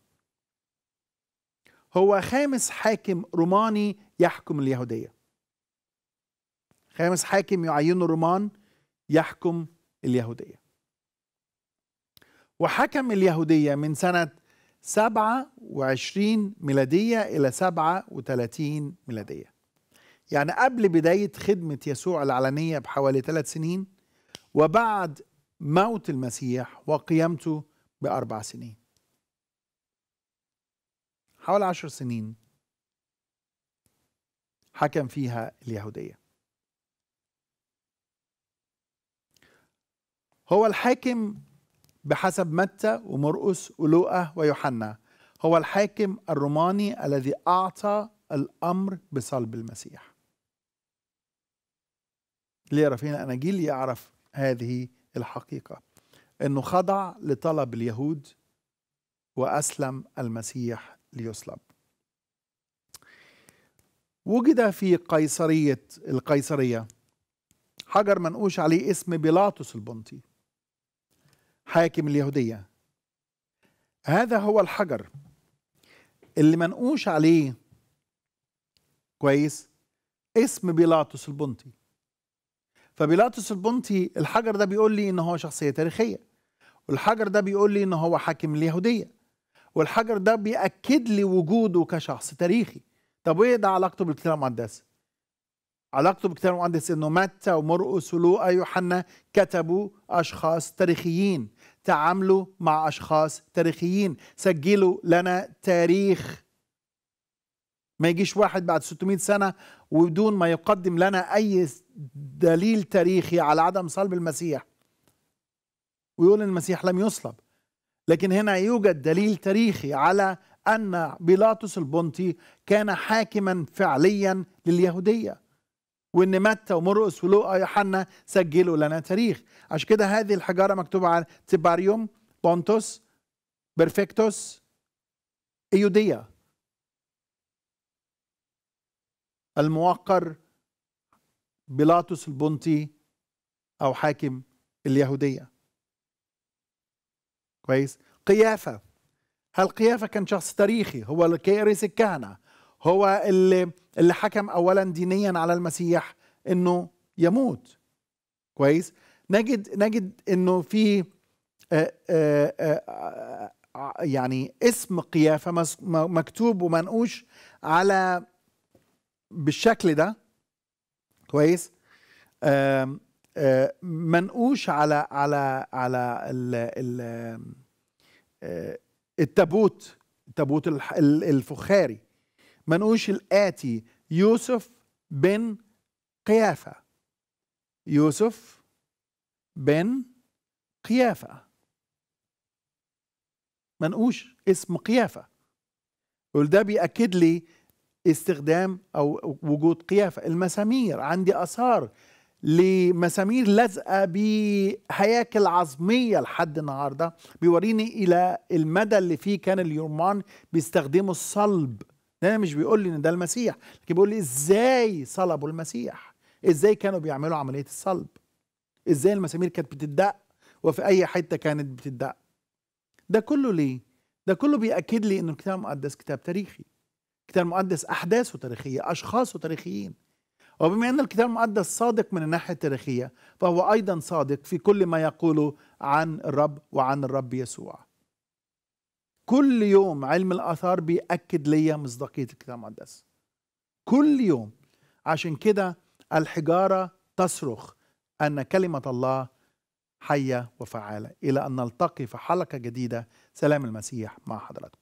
هو خامس حاكم روماني يحكم اليهودية خامس حاكم يعينه الرومان يحكم اليهودية وحكم اليهودية من سنة 27 ميلادية إلى 37 ميلادية يعني قبل بداية خدمة يسوع العلنية بحوالي ثلاث سنين وبعد موت المسيح وقيامته بأربع سنين حوالي عشر سنين حكم فيها اليهودية هو الحاكم بحسب متى ومرقس ولوقا ويوحنا هو الحاكم الروماني الذي أعطى الأمر بصلب المسيح اللي يعرف أناجيل يعرف هذه الحقيقة انه خضع لطلب اليهود واسلم المسيح ليصلب وجد في قيصريه القيصريه حجر منقوش عليه اسم بيلاطس البنطي حاكم اليهوديه هذا هو الحجر اللي منقوش عليه كويس اسم بيلاطس البنطي فبيلاطس البنطي الحجر ده بيقول لي ان هو شخصيه تاريخيه والحجر ده بيقول لي ان هو حاكم اليهوديه والحجر ده بيأكد لي وجوده كشخص تاريخي طب وايه ده علاقته بالكتاب المقدس علاقته بالكتاب المقدس انه متى ومرقس ولوقا يوحنا كتبوا اشخاص تاريخيين تعاملوا مع اشخاص تاريخيين سجلوا لنا تاريخ ما يجيش واحد بعد 600 سنة وبدون ما يقدم لنا أي دليل تاريخي على عدم صلب المسيح ويقول إن المسيح لم يصلب لكن هنا يوجد دليل تاريخي على أن بيلاطس البنطي كان حاكما فعليا لليهودية وإن متى ومرقس ولوقا يوحنا سجلوا لنا تاريخ عشان كده هذه الحجارة مكتوبة على تباريوم بونتوس بيرفكتوس ايوديا الموقر بيلاطس البنطي أو حاكم اليهودية كويس قيافة هل قيافة كان شخص تاريخي هو الكيرس الكهنة هو اللي, اللي حكم أولا دينيا على المسيح أنه يموت كويس نجد نجد أنه في آه، آه، آه، يعني اسم قيافة مكتوب ومنقوش على بالشكل ده كويس منقوش على على على ال ال التابوت التابوت الفخاري منقوش الآتي يوسف بن قيافة يوسف بن قيافة منقوش اسم قيافة يقول ده بيأكد لي استخدام او وجود قيافه المسامير عندي اثار لمسامير لازقه بهياكل عظميه لحد النهارده بيوريني الى المدى اللي فيه كان اليرمان بيستخدموا الصلب ده مش بيقول لي ان ده المسيح لكن بيقول لي ازاي صلبوا المسيح ازاي كانوا بيعملوا عمليه الصلب ازاي المسامير كانت بتدق وفي اي حته كانت بتدق ده كله ليه ده كله بياكد لي ان الكتاب المقدس كتاب تاريخي الكتاب المقدس أحداثه تاريخية أشخاصه تاريخيين وبما أن الكتاب المقدس صادق من الناحية التاريخية فهو أيضا صادق في كل ما يقوله عن الرب وعن الرب يسوع كل يوم علم الآثار بيأكد لي مصداقية الكتاب المقدس كل يوم عشان كده الحجارة تصرخ أن كلمة الله حية وفعالة إلى أن نلتقي في حلقة جديدة سلام المسيح مع حضراتكم